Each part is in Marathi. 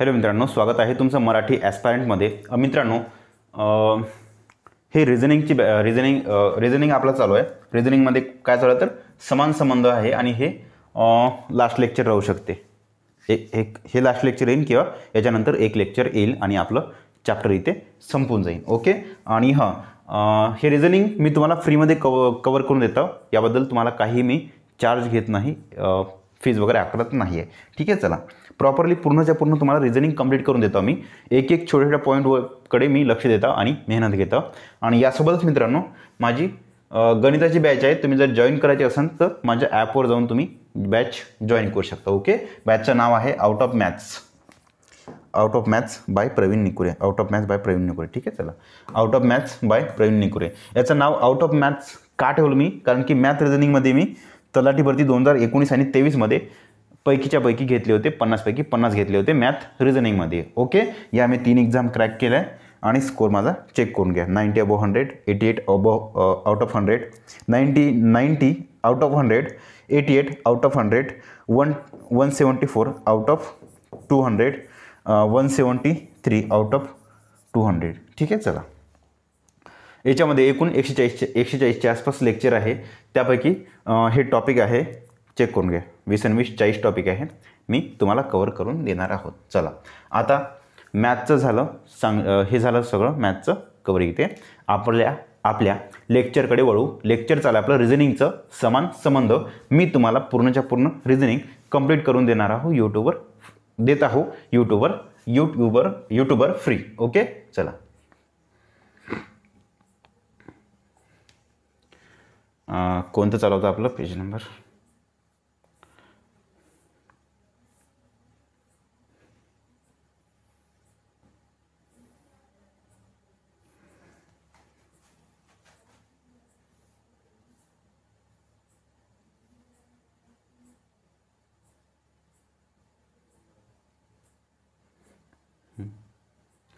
हॅलो मित्रांनो स्वागत आहे तुमचं मराठी ॲस्पायरंटमध्ये मित्रांनो हे रिझनिंगची रिझनिंग रिझनिंग आपलं चालू आहे रिझनिंगमध्ये काय चालू आहे तर समान संबंध आहे आणि हे लास्ट लेक्चर राहू शकते एक एक हे लास्ट लेक्चर येईल किंवा याच्यानंतर एक लेक्चर येईल आणि आपलं चॅप्टर इथे संपून जाईल ओके आणि हां हे रिझनिंग मी तुम्हाला फ्रीमध्ये कव कवर करून देतो याबद्दल तुम्हाला काही मी चार्ज घेत नाही फीज वगैरे आकारत नाही आहे ठीक आहे चला प्रॉपरली पूर्णच्या पूर्ण तुम्हाला रिझनिंग कम्प्लीट करून देतो मी एक एक छोट्या छोट्या पॉईंटकडे मी लक्ष देता आणि मेहनत घेता आणि यासोबतच मित्रांनो माझी गणिताची बॅच आहे तुम्ही जर जॉईन करायची असाल तर माझ्या ॲपवर जाऊन तुम्ही बॅच जॉईन करू शकता ओके बॅचचं नाव आहे out of maths out of maths by Pravin Nikure out of maths by Pravin Nikure ठीक आहे चला out of maths by Pravin Nikure याचं नाव आउट ऑफ मॅथ्स का ठेवलं मी कारण की मॅथ रिझनिंगमध्ये मी तलाठी भरती दोन हजार एकोणीस आणि तेवीसमध्ये पैकीच्या पैकी घेतले होते पन्नासपैकी पन्नास घेतले होते मॅथ रिझनिंगमध्ये ओके या मी तीन एक्झाम क्रॅक केल्या आणि स्कोर माझा चेक करून घ्या ninety above hundred eighty eight above out of hundred ninety ninety out of hundred eighty eight out of hundred one one seventy four out of two hundred one seventy three out of two hundred ठीक आहे चला याच्यामध्ये एकूण एकशे चाळीसच्या एकशे चाळीसच्या आसपास लेक्चर आहे त्यापैकी uh, हे टॉपिक आहे चेक करून घ्या वीस आणि चाळीस टॉपिक आहे मी तुम्हाला कवर करून देणार आहोत चला आता मॅथचं झालं सांग हे झालं सगळं मॅथचं कवर इथे आपल्या आपल्या लेक्चरकडे वळू लेक्चर चालू आपलं रिझनिंगचं समान संबंध मी तुम्हाला पूर्णच्या पूर्ण रिझनिंग कंप्लीट करून देणार आहो यूट्यूबवर देत आहो यूट्यूबवर यूट्यूबर यूट्यूबर फ्री ओके चला कोणतं चालवतं आपलं पेज नंबर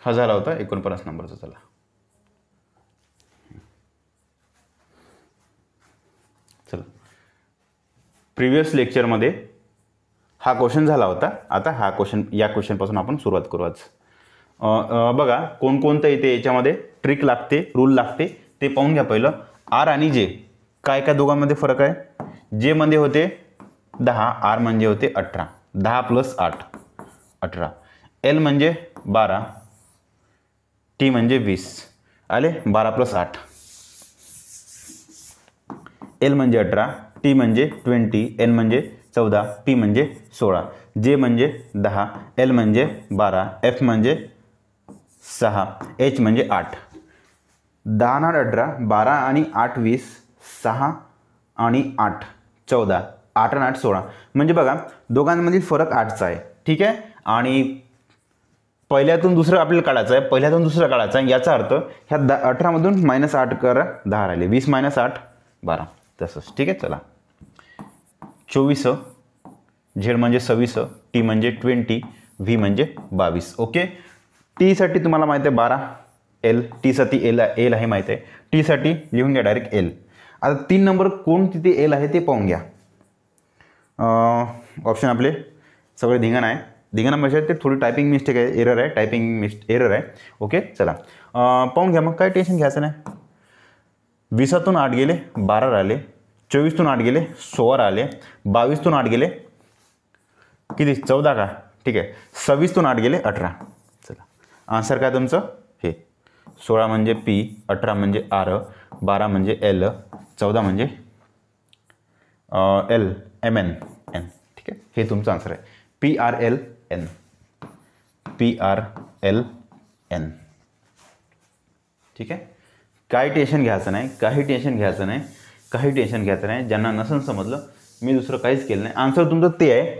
हा झाला होता एकोणपन्नास नंबरचा चला चला प्रिव्हियस लेक्चरमध्ये हा क्वेश्चन झाला होता आता हा क्वेश्चन या क्वेश्चनपासून आपण सुरुवात करू आज बघा कोणकोणतं येते याच्यामध्ये ट्रिक लागते रूल लागते ते पाहून घ्या पहिलं आर आणि जे काय काय दोघांमध्ये फरक आहे जे म्हणजे होते दहा आर म्हणजे होते अठरा दहा प्लस आठ अठरा एल म्हणजे बारा टी म्हणजे वीस आले बारा प्लस आठ एल म्हणजे अठरा टी म्हणजे ट्वेंटी एन म्हणजे चौदा पी म्हणजे सोळा जे म्हणजे दहा एल म्हणजे बारा एफ म्हणजे सहा एच म्हणजे आठ दहा नाट अठरा बारा आणि आठ वीस सहा आणि आठ चौदा आठ आणि आठ सोळा म्हणजे बघा दोघांमधील फरक आठचा आहे ठीक आहे आणि पहिल्यातून दुसरं आपल्याला काढायचं आहे पहिल्यातून दुसरं काढायचं आहे याचा अर्थ ह्या दहा अठरामधून मायनस आठ करा दहा राहिले वीस मायनस आठ बारा तसंच ठीक आहे चला चोवीस झेड म्हणजे सव्वीस टी म्हणजे ट्वेंटी व्ही म्हणजे बावीस ओके टीसाठी तुम्हाला माहिती आहे बारा एल टीसाठी एल एल आहे माहिती आहे टीसाठी लिहून घ्या डायरेक्ट एल आता तीन नंबर कोण तिथे एल आहे ते पाहून घ्या ऑप्शन आपले सगळे धिंगण आहे धिंगाणा मशात ते थोडी टायपिंग मिस्टेक आहे एरर आहे टायपिंग मिस्ट एरर आहे ओके चला पाहून घ्या मग काय टेन्शन घ्यायचं नाही वीसातून आठ गेले बारा राहिले चोवीसतून आठ गेले सोळा राहिले बावीसतून आठ गेले किती चौदा का ठीक आहे सव्वीसतून आठ गेले अठरा चला आन्सर काय तुमचं हे सोळा म्हणजे पी अठरा म्हणजे आर बारा म्हणजे एल चौदा म्हणजे एल एम एन एन ठीक आहे हे तुमचं आन्सर आहे P R L N P R L N ठीक आहे काही टेन्शन घ्यायचं नाही काही टेन्शन घ्यायचं नाही काही टेन्शन घ्यायचं नाही ज्यांना नसेल समजलं मी दुसरं काहीच केलं नाही आन्सर तुमचं ते आहे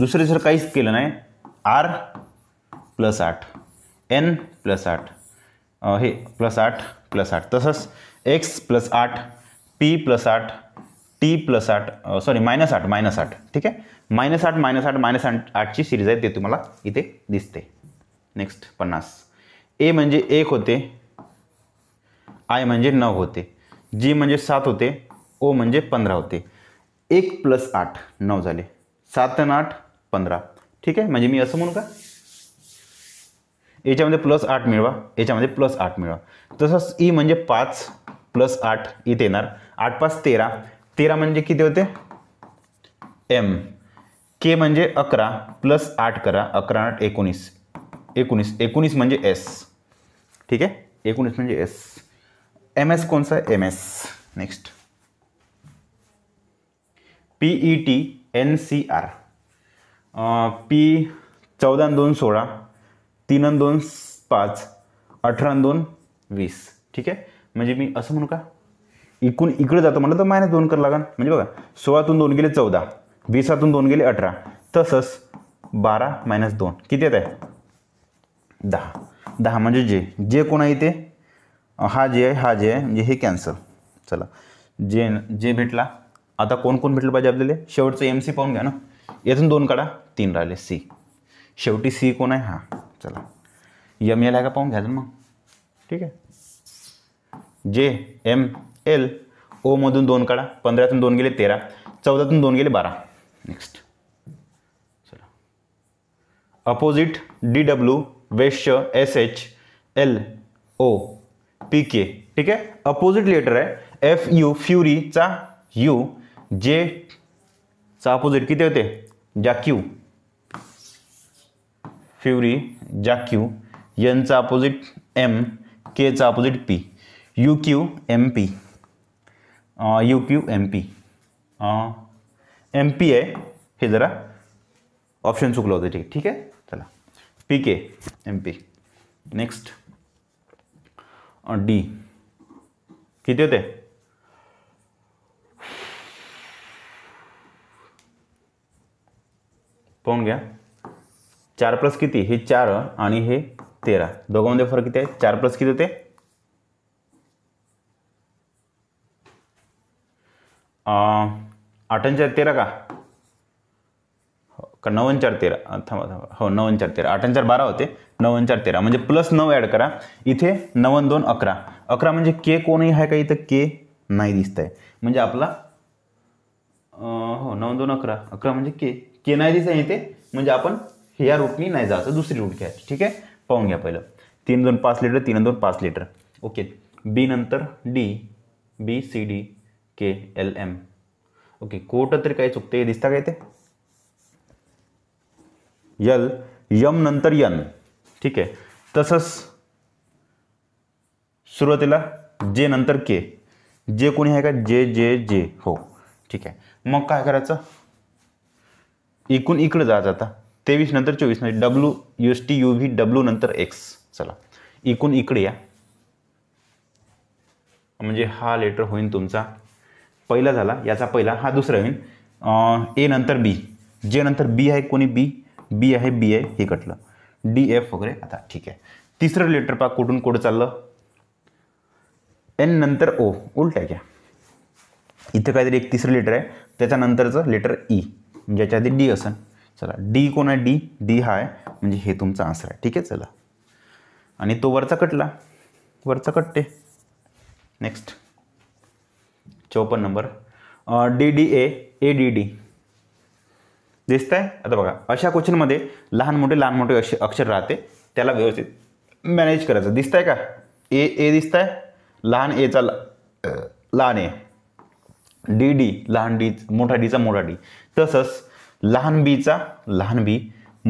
दुसरं दुसरं काहीच केलं नाही आर प्लस आठ एन प्लस आठ हे प्लस आठ प्लस आठ तसंच एक्स प्लस आठ पी प्लस आठ टी प्लस आठ सॉरी मायनस आठ मायनस आठ ठीक आहे मायनस आठ मायनस आठ मायनस आठ आठची सिरीज आहे ते तुम्हाला इथे दिसते नेक्स्ट पन्नास ए म्हणजे एक होते आय म्हणजे नऊ होते जी म्हणजे सात होते ओ म्हणजे पंधरा होते एक प्लस आठ नऊ झाले सात आणि आठ पंधरा ठीक आहे म्हणजे मी असं म्हणू का याच्यामध्ये प्लस आठ मिळवा याच्यामध्ये प्लस आठ मिळवा तसंच ई e म्हणजे पाच प्लस आठ इथे येणार आठ पाच तेरा तेरा म्हणजे किती होते एम के म्हणजे अकरा प्लस आठ करा अकरा आठ एकोणीस एकोणीस एकोणीस म्हणजे एस ठीक आहे एकोणीस म्हणजे एस एम एस कोणसा आहे M S next P E T N C R P चौदा दोन सोळा तीन दोन पाच अठरा दोन वीस ठीक आहे म्हणजे मी असं म्हणू का इकून इकडे जातो म्हटलं तर मायनस दोन करा लागेल म्हणजे बघा सोळातून दोन गेले चौदा वीसातून दोन गेले अठरा तसंच बारा मायनस दोन किती येत आहे दहा दहा म्हणजे जे जे कोण आहे ते हा जे आहे हा जे आहे म्हणजे हे कॅन्सल चला जे जे भेटला आता कोण कोण भेटलं पाहिजे आपल्याला शेवटचं एम सी पाहून घ्या ना येथून दोन काढा तीन राहिले सी शेवटी सी कोण आहे हा चला यम एल आहे का पाहून घ्या मग ठीक आहे जे एम एल ओमधून दोन काढा पंधरातून दोन गेले तेरा चौदातून दोन गेले बारा नेक्स्ट चला अपोजिट डी डब्ल्यू वैश्य S H L O P K ठीक आहे अपोजिट लेटर आहे एफ यू फ्युरीचा यू जे चा अपोजिट किती होते जाक्यू फ्युरी जाक्यू यांचा अपोजिट एम केचा opposite P U Q M P U P U M P आहे हे जरा ऑप्शन चुकलं होतं ठीक ठीक आहे चला P K M P next D किती होते पाहून घ्या चार प्लस किती हे चार आणि हे तेरा दोघांमध्ये फरक किती आहे चार प्लस किती होते आठन चार तेरा का हो का नऊ चार तेरा थांबा थांबा हो नऊ चार तेरा आठ चार बारा होते नऊ चार तेरा म्हणजे प्लस नऊ ॲड करा इथे नवन दोन अकरा अकरा म्हणजे के कोणही आहे का इथं के नाही दिसत आहे म्हणजे आपला हो नऊ दोन अकरा अकरा म्हणजे के के नाही दिसत आहे इथे म्हणजे आपण ह्या रूटनी नाही जायचं दुसरी रूट घ्यायची ठीक आहे पाहून घ्या पहिलं तीन दोन पाच लिटर तीन दोन पाच लिटर ओके बी नंतर D B C D K L M okay कोट तरी काय चुकते दिसता काय ते यल यम नंतर यन ठीक आहे तसंच सुरुवातीला जे नंतर के जे कोणी आहे का जे जे जे हो ठीक आहे मग काय करायचं एकूण इकडं जायचं आता तेवीस नंतर चोवीस नंतर W U T U V W नंतर एक्स चला इकून इकडे या म्हणजे हा लेटर होईल तुमचा पहिला झाला याचा पहिला हा दुसरा येईल ए नंतर बी जे नंतर बी आहे कोणी बी बी आहे बी आहे हे कटलं डी एफ वगैरे आता ठीक आहे तिसरं लेटर पा कुठून कुठं चाललं एन नंतर ओ उलट आहे क्या इथं काहीतरी एक तिसरं लेटर आहे त्याच्यानंतरचं लेटर ई ज्याच्या म्हणजे आधी डी असेल चला डी कोण आहे डी डी हा आहे म्हणजे हे तुमचा आन्सर आहे ठीक आहे चला आणि तो वरचा कटला वरचा कटते नेक्स्ट चौपन्न number D D A A D D दिसत आहे आता बघा अशा क्वेश्चनमध्ये लहान मोठे लहान मोठे अक्षर अक्षर राहते त्याला व्यवस्थित मॅनेज करायचं दिसत आहे का ए ए दिसत आहे लहान एचा लहान ए डी डी लहान डी मोठा डीचा मोठा डी तसंच लहान बीचा लहान बी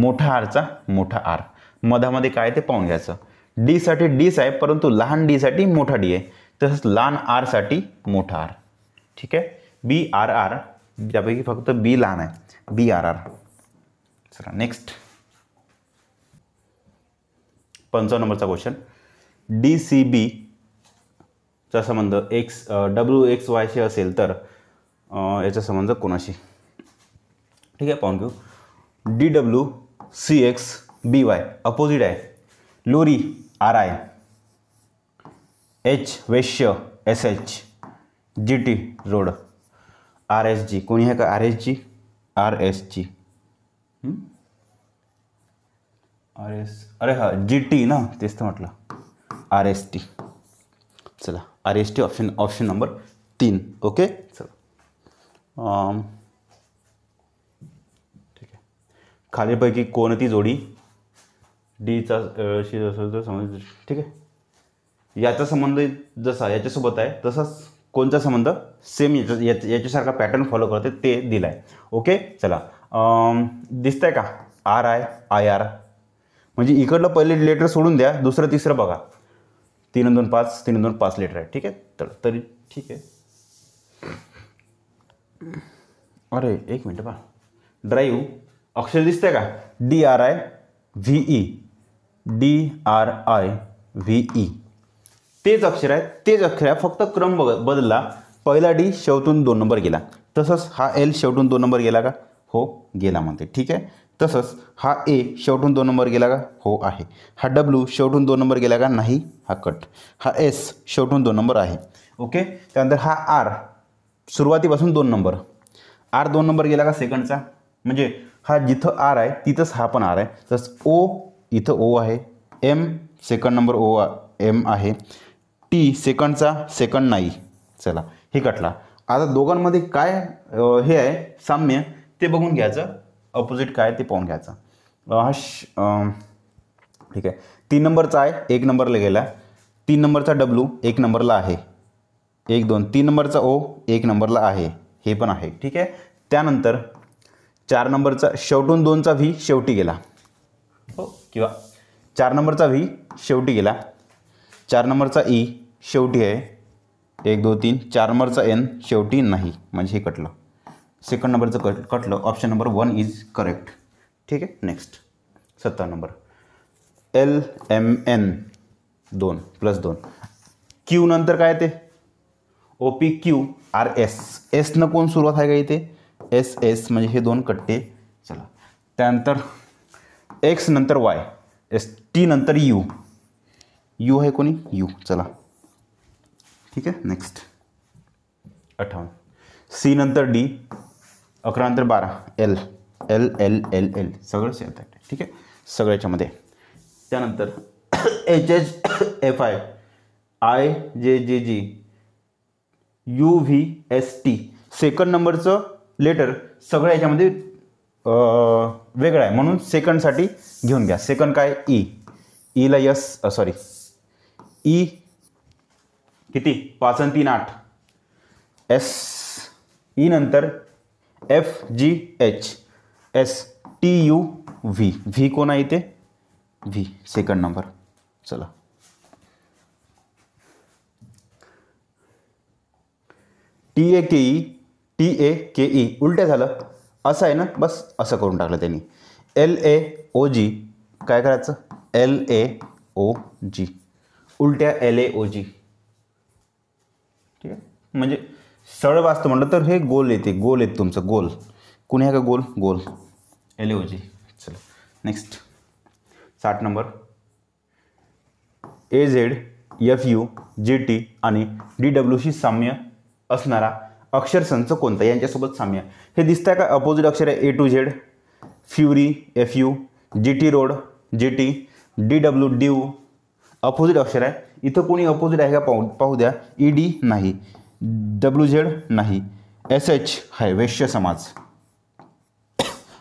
मोठा आरचा मोठा आर मधामध्ये काय ते पाहून घ्यायचं डीसाठी डीस आहे परंतु लहान डीसाठी मोठा डी आहे तसंच लहान आरसाठी मोठा आर ठीक आहे बी आर आर त्यापैकी फक्त बी लहान आहे बी आर आर चला नेक्स्ट पंचावन्न नंबरचा क्वेश्चन डी सी बीचा संबंध एक्स डब्ल्यू एक्स वायशी असेल तर याचा संबंध कोणाशी ठीक आहे पाहून घेऊ D W C X B Y opposite आहे लोरी आर आय एच वैश्य S H G T road R S G कोणी आहे का R S G R S G R S अरे हा जी टी ना तेच तर म्हटलं आर एस टी चला R S T option option number तीन ओके चला ठीक आहे खालीपैकी कोणती जोडी डीचा शी समज ठीक आहे याचा संबंध जसा याच्यासोबत आहे तसाच कोणचा संबंध सेम याच्या याच्यासारखा पॅटर्न फॉलो करते ते दिलं आहे ओके चला दिसतंय का आर आय आय आर म्हणजे इकडलं पहिले लेटर सोडून द्या दुसरं तिसरं बघा तीन दोन पाच तीन दोन पाच लेटर आहे ठीक आहे तर तरी ठीक आहे अरे एक मिनटं पहा ड्राईव्ह अक्षर दिसतंय का D R I V E D R I V E तेच अक्षर आहे तेच अक्षर आहे फक्त क्रम बदलला पहिला डी शेवटून दोन नंबर गेला तसंच हा एल शेवटून दोन नंबर गेला का हो गेला म्हणते ठीक आहे तसंच हा ए शेवटून दोन नंबर गेला का हो आहे हा डब्ल्यू शेवटून दोन नंबर गेला का नाही हा कट हा एस शेवटून दोन नंबर आहे ओके त्यानंतर हा आर सुरुवातीपासून दोन नंबर आर दोन नंबर गेला का सेकंडचा म्हणजे हा जिथं आर आहे तिथंच हा पण आर आहे तसंच ओ इथं ओ आहे M second number O M आहे टी सेकंडचा सेकंड नाही चला हे कटला आता दोघांमध्ये काय हे आहे साम्य ते बघून घ्यायचं ऑपोजिट काय ते पाहून घ्यायचं हा श ठीक आहे तीन नंबरचा आहे एक नंबरला गेला तीन नंबरचा डब्ल्यू एक नंबरला आहे एक दोन तीन नंबरचा ओ एक नंबरला आहे हे पण आहे ठीक आहे त्यानंतर चार नंबरचा शेवटून दोनचा व्ही शेवटी गेला हो किंवा चार नंबरचा व्ही शेवटी गेला चार नंबरचा ई e, शेवटी आहे एक दोन तीन चार नंबरचा एन शेवटी नाही म्हणजे हे कटलं सेकंड नंबरचं कट कटलं option number one is correct ठीक आहे नेक्स्ट सत्तर नंबर एल एम एन दोन प्लस दोन क्यू नंतर काय ते O P Q R S एसनं कोण सुरुवात आहे का इथे एस एस म्हणजे हे दोन कट्टे चला त्यानंतर एक्स नंतर वाय एस टी नंतर यू यू आहे कोणी यू चला ठीक आहे नेक्स्ट अठ्ठावन्न सी नंतर डी अकरा नंतर बारा L L L L L सगळंच येतात ठीक आहे सगळं याच्यामध्ये त्यानंतर H H F I I J J G U V S T second नंबरचं लेटर सगळं याच्यामध्ये वेगळं आहे म्हणून सेकंडसाठी घेऊन घ्या सेकंड काय ई ईला यस सॉरी ई किती पाच आणि तीन आठ एस ई e नंतर F G H S T U V V कोण आहे इथे व्ही सेकंड नंबर चला T A K E T A K E उलटे झालं असं आहे ना बस असं करून टाकलं त्यांनी एल ए ओ जी काय करायचं एल ए ओ जी उलट्या एल ए ओ जी म्हणजे सरळ वाचतो म्हटलं तर हे गोल येते गोल येत तुमचं गोल कुणी आहे का गोल गोल जी चला नेक्स्ट साठ number A Z F U G T आणि डी डब्ल्यूशी साम्य असणारा अक्षरसंच कोणता यांच्यासोबत साम्य हे आहे का अपोजिट अक्षर आहे ए टू झेड फ्युरी F U G T road G T D W D opposite अक्षर आहे इथं कोणी अपोजिट आहे का पाहू पाहू द्या ई e डी नाही डब्ल्यू झेड नाही एस एच आहे वैश्य समाज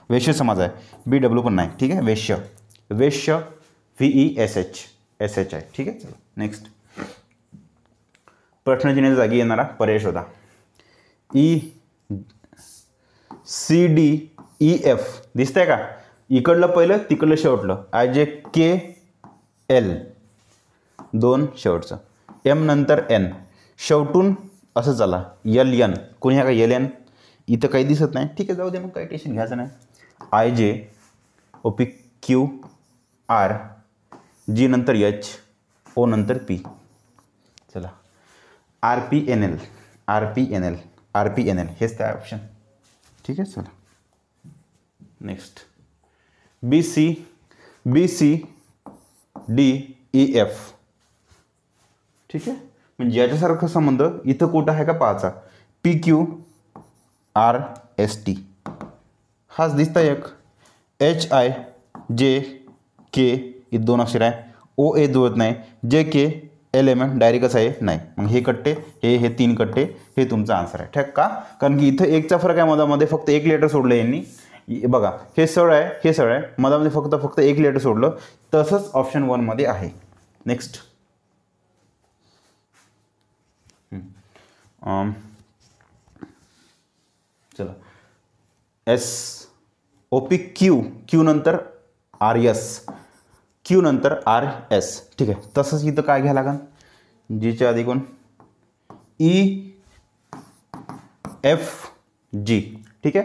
वैश्य समाज आहे बी डब्ल्यू पण नाही ठीक आहे वैश्य वैश्य V E e, S H S H आहे ठीक आहे चला नेक्स्ट प्रश्नचिन्हाच्या जागी येणारा पर्याय शोधा E C D E F दिसतंय का इकडलं पहिलं तिकडलं शेवटलं आय जे के एल दोन शेवटचं एम नंतर एन शेवटून असं चला यल यन कोणी आहे का यल एन इथं काही दिसत नाही ठीक आहे जाऊ दे मग काही टेन्शन घ्यायचं नाही I J O P Q R G नंतर एच ओ नंतर पी चला R P N L R P N L R P N L हेच त्या ऑप्शन ठीक आहे चला next B C B C D E F ठीक आहे म्हणजे याच्यासारखा संबंध इथं कुठं आहे का पाचा P Q R S T हाच दिसता एक एच आय जे के हे दोन अक्षर आहे ओ ए जुळत नाही J K L M M डायरेक्टच आहे नाही मग हे कट्टे हे हे तीन कट्टे हे तुमचा आन्सर आहे ठीक का कारण की इथं एकचा फरक आहे मधामध्ये फक्त एक लेटर सोडलं यांनी बघा हे सळ आहे हे सरळ आहे मधामध्ये फक्त फक्त एक लेटर सोडलं तसंच ऑप्शन वनमध्ये आहे नेक्स्ट आम, um, चला S O P Q Q नंतर आर एस क्यू नंतर आर एस ठीक है तस इत का लगन जी चे आधी को ई एफ जी ठीक है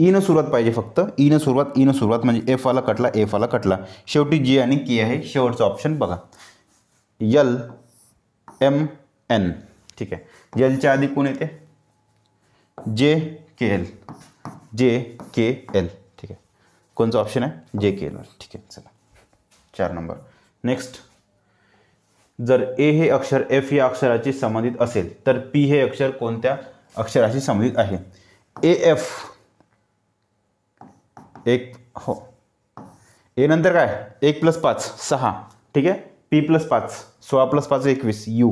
ई e न सुरुआत पाजे फक्त ई सुरुआत ई न सुरुआत मे एफ आला कटला एफ आला कटला शेवटी जी आनी की है शेवटचा ऑप्शन बगा यल एम एन ठीक है जलच्या आधी कोण जे K L J K L ठीक कौन सा ऑप्शन है जे के एल ठीक है चला चार नंबर नेक्स्ट जर ए हे अक्षर एफ या अक्षराशी संबंधित असेल तर पी हे अक्षर कोणत्या अक्षराशी संबंधित आहे ए एफ एक हो ए नंतर काय एक प्लस पाच सहा ठीक आहे पी प्लस पाच सोळा प्लस पाच एकवीस यू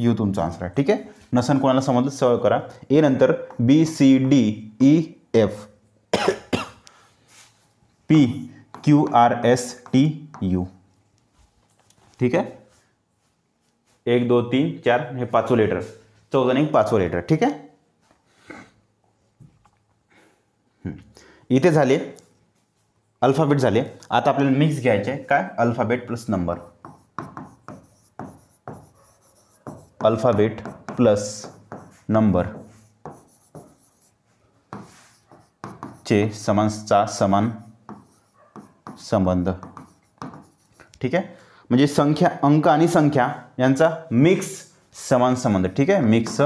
यू तुमचा आन्सर आहे ठीक आहे नसन कोणाला समजलं सवय करा ए नंतर B C D E F P Q R S T U ठीक आहे एक दोन तीन चार हे पाचवं लेटर चौदा एक पाचवं लेटर ठीक आहे इथे झाले अल्फाबेट झाले आता आपल्याला मिक्स घ्यायचे काय alphabet plus number alphabet plus number चे समानचा समान संबंध ठीक आहे म्हणजे संख्या अंक आणि संख्या यांचा मिक्स समान संबंध ठीक आहे मिक्स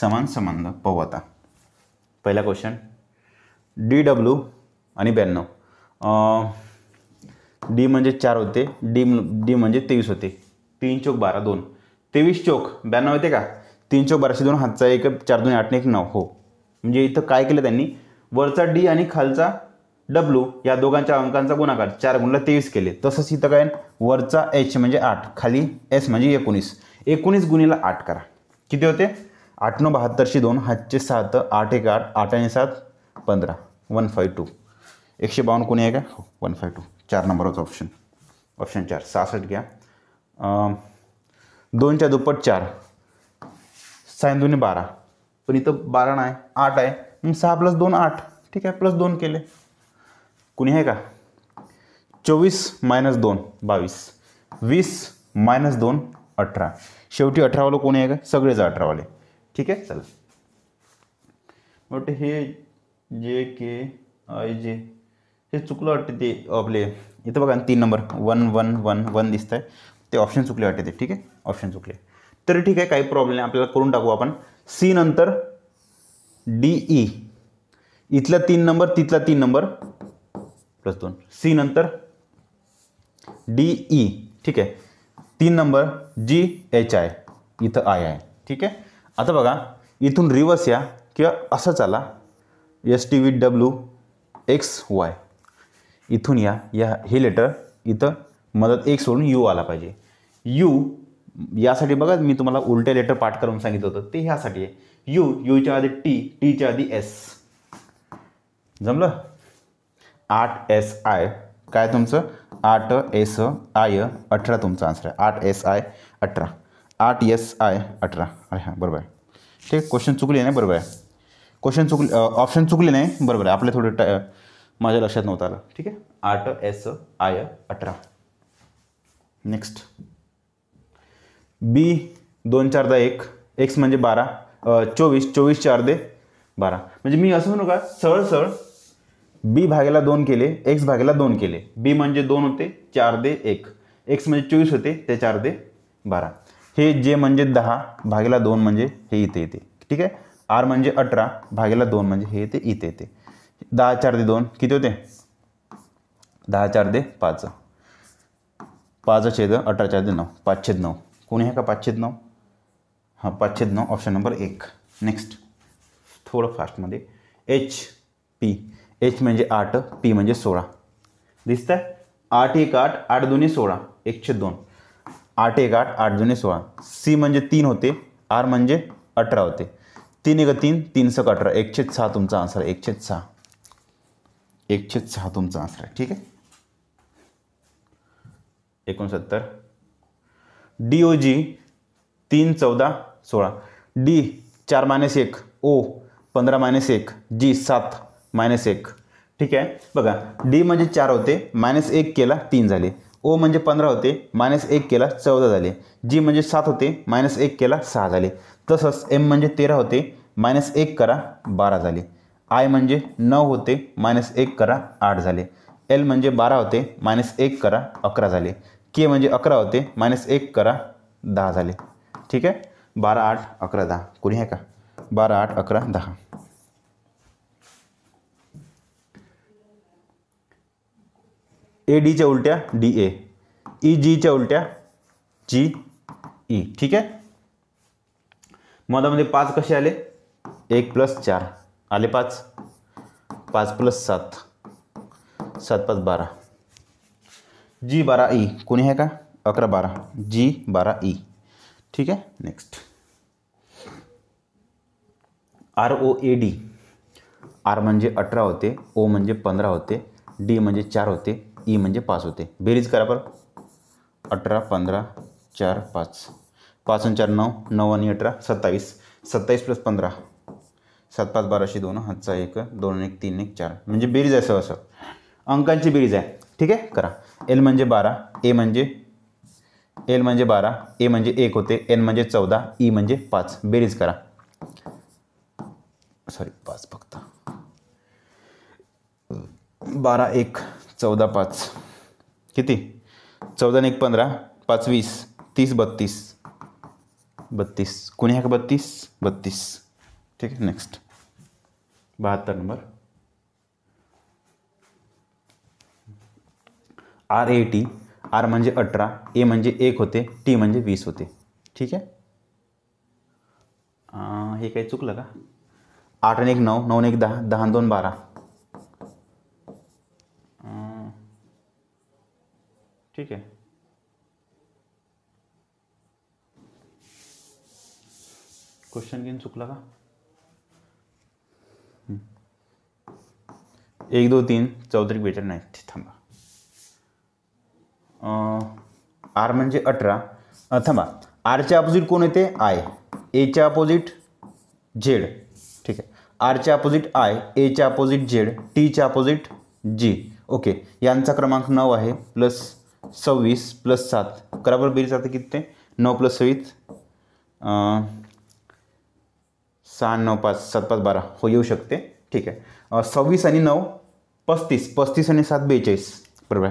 समान संबंध पाहू आता पहिला क्वेश्चन डी डब्ल्यू आणि ब्याण्णव डी म्हणजे चार होते डी डी म्हणजे तेवीस होते तीन चौक बारा दोन तेवीस चौक ब्याण्णव येते का तीन चौक बाराशे दोन हातचा एक चार दोन आठ एक नऊ हो म्हणजे इथं काय केलं त्यांनी वरचा डी आणि खालचा डब्ल्यू या दोघांच्या अंकांचा गुणाकार चार गुणला तेवीस केले तसंच इथं काय वरचा एच म्हणजे आठ खाली एस म्हणजे एकोणीस एकोणीस गुणीला आठ करा किती होते आठ नऊ बहात्तरशे दोन हातचे सात आठ एक आठ आठ आणि सात पंधरा वन फाय टू एकशे बावन्न कोणी आहे का हो वन फाय टू चार नंबरचा ऑप्शन ऑप्शन चार सहासष्ट घ्या दोनच्या दुप्पट चार सायन दोन्ही बारा पण इथं बारा नाही आठ आहे मग सहा प्लस दोन आठ ठीक आहे प्लस दोन केले कुणी आहे का चोवीस मायनस दोन बावीस वीस मायनस दोन अठरा शेवटी अठरावालं कोणी आहे का सगळेच अठरावाले ठीक आहे चला बट हे जे के आय जे हे चुकलं वाटते ते आपले इथं बघा तीन number one one one one दिसत आहे ते ऑप्शन चुकले वाटते ठीक आहे ऑप्शन चुकले तर ठीक आहे काही प्रॉब्लेम नाही आपल्याला करून टाकू आपण सी नंतर डी ई e. इथला तीन नंबर तिथला तीन नंबर प्लस दोन सी नंतर डी ई e. ठीक आहे तीन नंबर जी एच आय इथं आय आहे ठीक आहे आता बघा इथून रिवर्स या किंवा असं चाला S T V W X Y इथून या या हे लेटर इथं मदत एक सोडून यू आला पाहिजे यू यासाठी बघा मी तुम्हाला उलटे लेटर पाठ करून सांगितलं होतं ते ह्यासाठी आहे यू यूच्या आधी टी टीच्या आधी एस जमलं आठ एस आय काय तुमचं आठ एस आय अठरा तुमचा आन्सर आहे आठ एस आय अठरा आठ एस आय अठरा अरे हां बरोबर आहे ठीक क्वेश्चन चुकले नाही बरोबर आहे क्वेश्चन चुकले ऑप्शन चुकले नाही बरोबर आहे आपले थोडे ट माझ्या लक्षात नव्हतं आलं ठीक आहे आठ एस आय अठरा नेक्स्ट बी दोन चार दहा एक एक्स म्हणजे बारा चोवीस चोवीस चार दे बारा म्हणजे मी असं म्हणू का सरळ सरळ बी भागेला दोन केले एक्स भागेला दोन केले बी म्हणजे दोन होते चार दे एक एक्स म्हणजे चोवीस होते ते चार दे बारा हे जे म्हणजे दहा भागेला दोन म्हणजे हे इथे येते ठीक आहे आर म्हणजे अठरा भागेला दोन म्हणजे हे येते इथे येते दहा चार दे दोन किती होते दहा चार दे पाच पाच छेद अठरा चार दे नऊ पाच छेद नऊ कौन है का पाचशे नौ हाँ पाचशे नौ ऑप्शन नंबर एक नेक्स्ट थोड़ा फास्ट मधे एच पी एच मजे आठ पी मजे सोला दिसतं है आठ एक आठ आठ दोन्ही सोला एकशे दोन आठ एक आठ आठ जुने सोला सी मजे तीन होते आर मजे अठरा होते तीन एक तीन तीन सक अठरा एकशे सहा तुम आन्सर आहे एकशे सहा एकशे सहा तुम आंसर है ठीक है एकोणसत्तर डी ओ जी तीन चौदा सोळा डी चार मायनस एक ओ पंधरा मायनस एक जी सात मायनस एक ठीक आहे बघा डी म्हणजे चार होते मायनस एक केला तीन झाले ओ म्हणजे पंधरा होते मायनस एक केला चौदा झाले जी म्हणजे सात होते मायनस एक केला सहा झाले तसंच एम म्हणजे तेरा होते मायनस एक करा बारा झाले आय म्हणजे नऊ होते मायनस एक करा आठ झाले एल म्हणजे बारा होते मायनस एक करा अकरा झाले के म्हणजे अकरा होते मायनस एक करा दहा झाले ठीक आहे बारा आठ अकरा दहा कोणी आहे का बारा आठ अकरा दहा ए डीच्या उलट्या डी ए ई जीच्या उलट्या जी ई ठीक आहे मधामध्ये म्हणजे पाच कसे आले एक प्लस चार आले पाच पाच प्लस सात सात पाच बारा जी बारह ई e, कौन है का अकरा बारह जी बारह ई e। ठीक है next R O A D R मजे अठरा होते ओ मजे पंद्रह होते डी मजे चार होते ई e मजे पांच होते बेरीज करा पर अठरा पंद्रह चार पांच पांच चार नौ नौ आणि अठरा सत्ताईस सत्ताईस प्लस पंद्रह सात पांच बाराशे दोन हाथ एक दोन एक तीन एक चार मजे बेरीज है सहसा अंकांची बेरीज है ठीक आहे करा एल म्हणजे बारा ए म्हणजे एल म्हणजे बारा ए म्हणजे एक होते एन म्हणजे चौदा ई e म्हणजे पाच बेरीज करा सॉरी पाच फक्त बारा एक चौदा पाच किती चौदा एक पंधरा पाच वीस तीस बत्तीस बत्तीस कुणी आहे का बत्तीस बत्तीस ठीक आहे नेक्स्ट बहात्तर number R A T R म्हणजे अठरा ए म्हणजे एक होते टी म्हणजे वीस होते ठीक आहे हे काही चुकलं का आठ आणि एक नऊ नऊ एक दहा दहा दोन बारा ठीक आहे क्वेश्चन घेऊन चुकला का एक दो तीन चौधरी बेटर नाही थांबा आर म्हणजे अठरा थांबा आरच्या अपोजिट कोण येते आय एच्या अपोजिट झेड ठीक आहे आरच्या अपोजिट आय एच्या अपोजिट झेड टीच्या अपोजिट जी ओके यांचा क्रमांक नऊ आहे प्लस सव्वीस प्लस सात कराबर बेरीज आता किती ते नऊ प्लस सव्वीस सहा नऊ पाच सात पाच बारा हो येऊ शकते ठीक आहे सव्वीस आणि नऊ पस्तीस पस्तीस आणि सात बेचाळीस बरोबर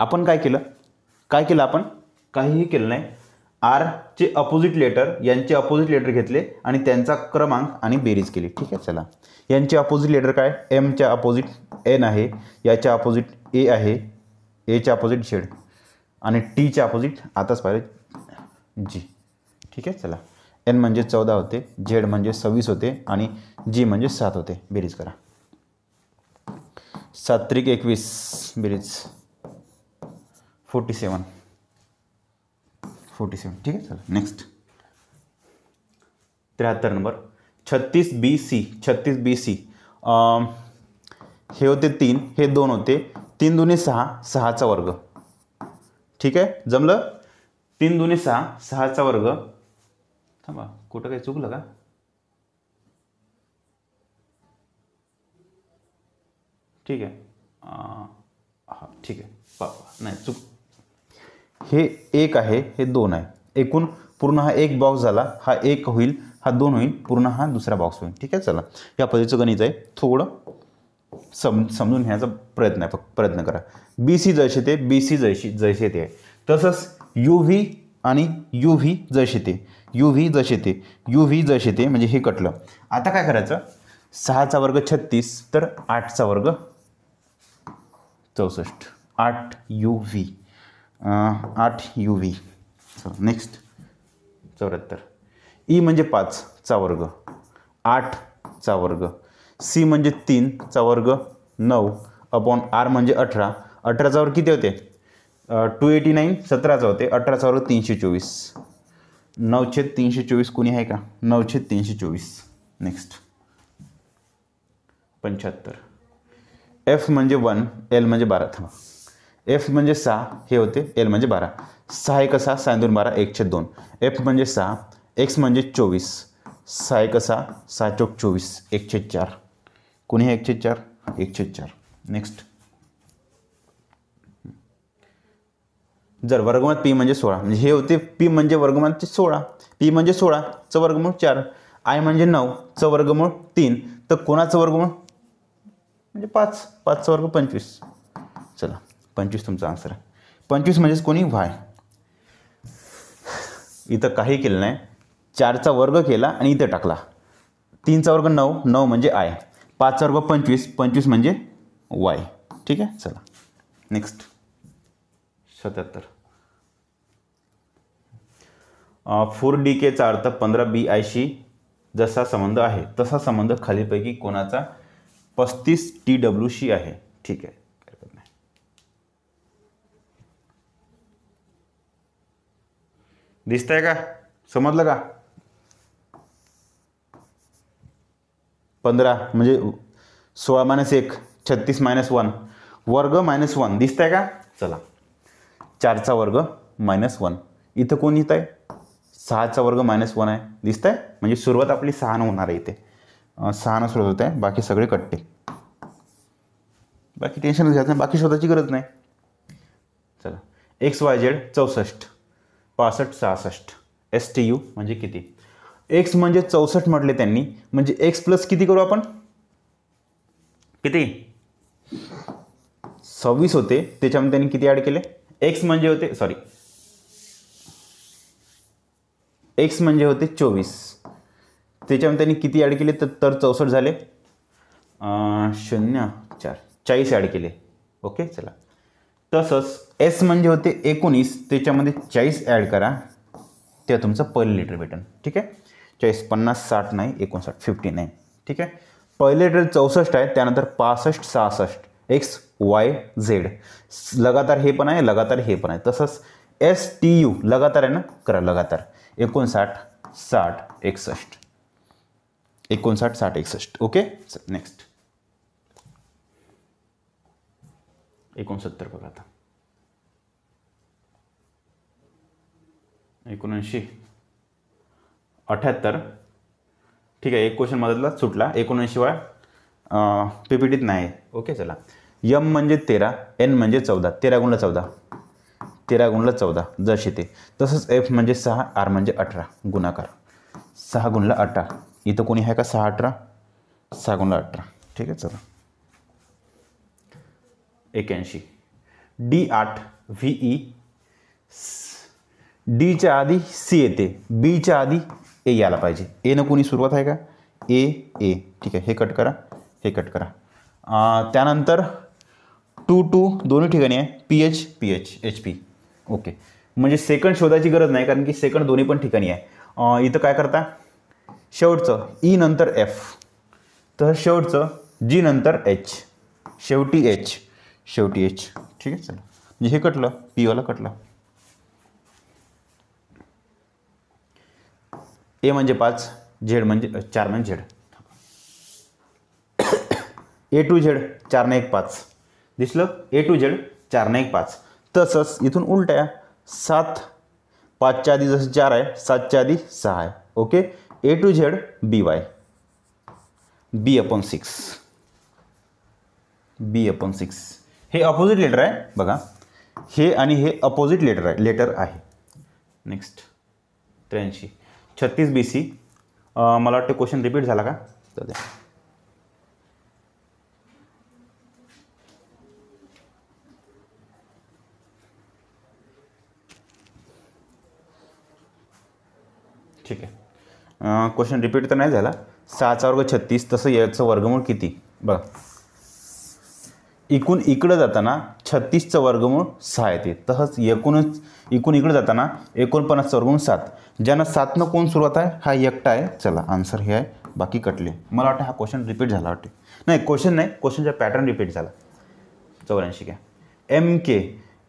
आपण काय केलं काय केलं आपण काहीही केलं नाही आरचे अपोजिट लेटर यांचे अपोजिट लेटर घेतले आणि त्यांचा क्रमांक आणि बेरीज केली ठीक आहे चला यांचे अपोजिट लेटर काय एमच्या अपोजिट एन आहे याच्या अपोजिट ए आहे एच्या अपोजिट झेड आणि टीच्या अपोजिट आताच पाहिजे जी ठीक आहे चला एन म्हणजे चौदा होते झेड म्हणजे सव्वीस होते आणि जी म्हणजे सात होते बेरीज करा सात्रिक एकवीस बेरीज फोर्टी सेवन फोर्टी सेवन ठीक आहे चला नेक्स्ट त्र्याहत्तर नंबर छत्तीस बी सी छत्तीस बी सी हे होते तीन हे दोन होते तीन दुने सहा सहाचा वर्ग ठीक आहे जमलं तीन दुने सहा सहाचा वर्ग थांबा कुठं काही चुकलं का ठीक आहे हा ठीक आहे पा नाही चुक हे एक आहे हे दोन आहे एकूण पूर्ण हा एक बॉक्स झाला हा एक होईल हा दोन होईल पूर्ण हा दुसरा बॉक्स होईल ठीक आहे चला या पद्धतीचं गणित आहे थोडं सम समजून घेण्याचा प्रयत्न आहे फक्त प्रयत्न करा बी सी जैसे ते बी सी जैशी जैसे ते आहे तसंच यू व्ही आणि यू व्ही जैसे ते यू व्ही जसे ते यू व्ही जसे ते म्हणजे हे कटलं आता काय करायचं सहाचा वर्ग छत्तीस तर आठचा वर्ग चौसष्ट आठ यू व्ही आठ यू व्ही नेक्स्ट चौऱ्याहत्तर ई e म्हणजे पाचचा वर्ग आठचा वर्ग सी म्हणजे तीनचा वर्ग नऊ अपॉन आर म्हणजे अठरा अठराचा वर्ग किती होते टू एटी नाईन सतराचा होते अठराचा वर्ग तीनशे चोवीस नऊशे तीनशे चोवीस कोणी आहे का नऊछेद तीनशे चोवीस नेक्स्ट पंच्याहत्तर एफ म्हणजे वन एल म्हणजे बारा थांबा एफ म्हणजे सहा हे होते एल म्हणजे बारा सहा एक सहा सहा दोन बारा एकशे दोन एफ म्हणजे सहा एक्स म्हणजे चोवीस सहा एक सहा सहा चौक चोवीस एकशे चार कुणी एकशे चार एकशे चार नेक्स्ट जर वर्गमत पी म्हणजे सोळा म्हणजे हे होते पी म्हणजे वर्गमात सोळा पी म्हणजे सोळा चं वर्गमूळ चार आय म्हणजे नऊ च वर्गमूळ तीन तर कोणाचं वर्गमूळ म्हणजे पाच पाचचा वर्ग पंचवीस चला पंचवीस तुमचा आन्सर आहे पंचवीस म्हणजेच कोणी वाय इथं काही केलं नाही चारचा वर्ग केला आणि इथं टाकला तीनचा वर्ग नऊ नऊ म्हणजे आय पाचचा वर्ग पंचवीस पंचवीस म्हणजे वाय ठीक आहे चला नेक्स्ट सत्याहत्तर फोर डी केचा अर्थ पंधरा बी आयशी जसा संबंध आहे तसा संबंध खालीपैकी कोणाचा पस्तीस टी डब्ल्यू शी आहे ठीक आहे दिसत आहे का समजलं का पंधरा म्हणजे सोळा मायनस एक छत्तीस मायनस वन वर्ग मायनस वन दिसतंय का चला चारचा वर्ग मायनस वन इथं कोण येत आहे सहाचा वर्ग मायनस वन आहे दिसत आहे म्हणजे सुरुवात आपली सहानं होणार आहे इथे सहानं सुरुवात होत आहे बाकी सगळे कट्टे बाकी टेन्शनच घ्यायचं नाही बाकी स्वतःची गरज नाही चला एक्स वाय झेड चौसष्ट पासष्ट सहासष्ट एस टी यू म्हणजे किती एक्स म्हणजे चौसष्ट म्हटले त्यांनी म्हणजे एक्स प्लस किती करू आपण किती सव्वीस होते त्याच्यामध्ये त्यांनी किती ॲड केले एक्स म्हणजे होते सॉरी एक्स म्हणजे होते चोवीस त्याच्यामध्ये त्यांनी किती ॲड केले तर चौसष्ट झाले शून्य चार चाळीस ॲड केले ओके चला तसंच एस म्हणजे होते एकोणीस त्याच्यामध्ये चाळीस ॲड करा ते तुमचं पर लिटर भेटेल ठीक आहे चाळीस पन्नास साठ नाही एकोणसाठ फिफ्टी नाही ठीक आहे पहिले लिटर चौसष्ट आहे त्यानंतर पासष्ट सहासष्ट एक्स वाय झेड लगातार हे पण आहे लगातार हे पण आहे तसंच एस टी यू लगातार आहे ना करा लगातार एकोणसाठ साठ एकसष्ट एकोणसाठ साठ एकसष्ट ओके नेक्स्ट एकोणसत्तर बघा आता एकोणऐंशी अठ्याहत्तर ठीक आहे एक क्वेश्चन मदतला सुटला एकोणऐंशी वेळा पीपीटीत नाही ओके चला यम म्हणजे तेरा एन म्हणजे चौदा तेरा गुणला चौदा तेरा गुणला चौदा जसे ते तसंच एफ म्हणजे सहा आर म्हणजे अठरा गुणाकार सहा गुणला अठरा इथं कोणी आहे का सहा अठरा सहा गुणला अठरा ठीक आहे चला एक्याऐंशी डी आठ व्ही ई डीच्या आधी सी येते बीच्या आधी ए यायला पाहिजे ए न कोणी सुरुवात आहे का ए ए ठीक आहे हे कट करा हे कट करा त्यानंतर टू टू दोन्ही ठिकाणी आहे P H P H H P okay म्हणजे सेकंड शोधायची गरज नाही कारण की सेकंड दोन्ही पण ठिकाणी आहे इथं काय करता शेवटचं ई नंतर एफ तर शेवटचं जी नंतर एच शेवटी एच शेवटी एच ठीक आहे चला म्हणजे हे कटलं पीवाला कटलं ए म्हणजे पाच झेड म्हणजे चार म्हणजे झेड ए टू झेड चार ना एक पाच दिसलं ए टू झेड चार ना एक पाच तसंच इथून उलट आहे सात पाचच्या आधी जसं चार आहे सातच्या आधी सहा आहे okay A to Z B Y B upon six B upon six हे अपोजिट लेटर आहे बघा हे आणि हे अपोजिट लेटर आहे लेटर आहे नेक्स्ट त्र्याऐंशी छत्तीस बी सी मला वाटतं क्वेश्चन रिपीट झाला का तर ठीक आहे क्वेश्चन रिपीट तर नाही झाला सहाचा वर्ग छत्तीस तसं याचं वर्गमूळ किती बघा एकूण इकडं जाताना छत्तीसचं वर्गमूळ सहा येते तसंच एकूणच एकूण इकडं जाताना एकोणपन्नासचं वर्गमूळ सात ज्यांना सातनं कोण सुरुवात आहे हा एकटा आहे चला आन्सर हे आहे बाकी कटले मला वाटतं हा क्वेश्चन रिपीट झाला वाटते नाही क्वेश्चन नाही क्वेश्चनचा पॅटर्न रिपीट झाला चौऱ्याऐंशी काय एम के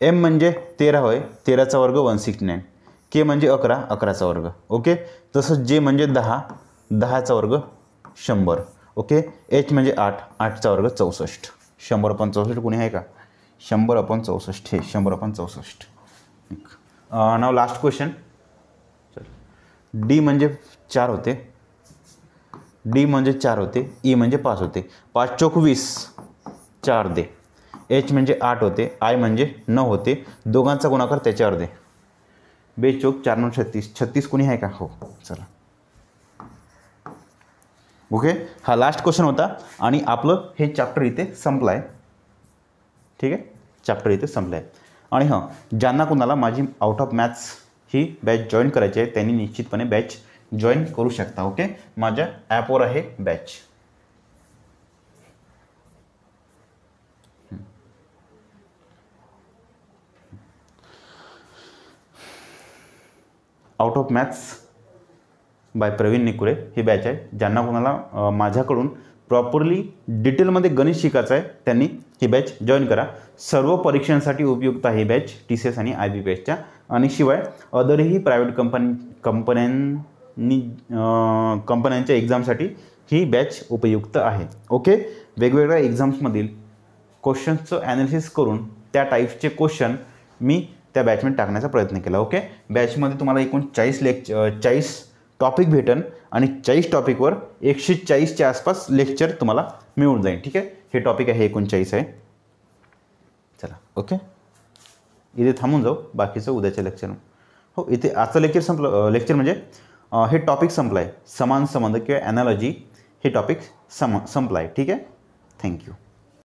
एम म्हणजे तेरा होय तेराचा वर्ग वन सिक्स्टी नाईन के म्हणजे अकरा अकराचा वर्ग ओके तसंच जे म्हणजे दहा दहाचा वर्ग शंभर ओके एच म्हणजे आठ आठचा वर्ग चौसष्ट शंभर पण चौसष्ट कुणी आहे का शंभर अपॉन चौसष्ट हे शंभर अपन चौसष्ट नाव लास्ट क्वेश्चन चल डी म्हणजे चार होते डी म्हणजे चार होते ई e म्हणजे पाच होते पाच चोक वीस चार दे एच म्हणजे आठ होते आय म्हणजे नऊ होते दोघांचा गुणाकार त्याच्यावर दे बेचोक चार नऊ छत्तीस छत्तीस कोणी आहे का हो चला ओके हा लास्ट क्वेश्चन होता आणि आपलं हे चॅप्टर इथे संपलं आहे ठीक आहे चॅप्टर इथे संपलं आहे आणि हां ज्यांना कोणाला माझी आउट ऑफ मॅथ्स ही बॅच जॉईन करायची आहे त्यांनी निश्चितपणे बॅच जॉईन करू शकता ओके माझ्या ॲपवर आहे batch out of maths by Pravin Nikure हे बॅच आहे ज्यांना कोणाला माझ्याकडून प्रॉपरली डिटेलमध्ये गणित शिकायचं आहे त्यांनी ही बॅच जॉईन करा सर्व परीक्षांसाठी उपयुक्त आहे ही बॅच टी सी एस आणि आय बी बी एसच्या आणि शिवाय अदरही प्रायव्हेट कंपनी कंपन्यांनी कंपन्यांच्या एक्झामसाठी ही बॅच उपयुक्त आहे ओके वेगवेगळ्या एक्झाम्समधील क्वेश्चन्सचं ॲनालिसिस करून त्या टाईपचे क्वेश्चन मी त्या बॅचमध्ये टाकण्याचा प्रयत्न केला ओके बॅचमध्ये तुम्हाला एकूण चाळीस लेक्च चाळीस टॉपिक भेटन आणि चाळीस टॉपिकवर एकशे चाळीसच्या आसपास लेक्चर तुम्हाला मिळून जाईल ठीक आहे हे टॉपिक आहे एकोणचाळीस आहे चला ओके इथे थांबून जाऊ बाकीचं उद्याच्या लेक्चर हो इथे आजचं लेक्चर संपलं लेक्चर म्हणजे हे टॉपिक संपलं आहे समान संबंध किंवा ॲनालॉजी हे टॉपिक सम संपलं आहे ठीक आहे थँक्यू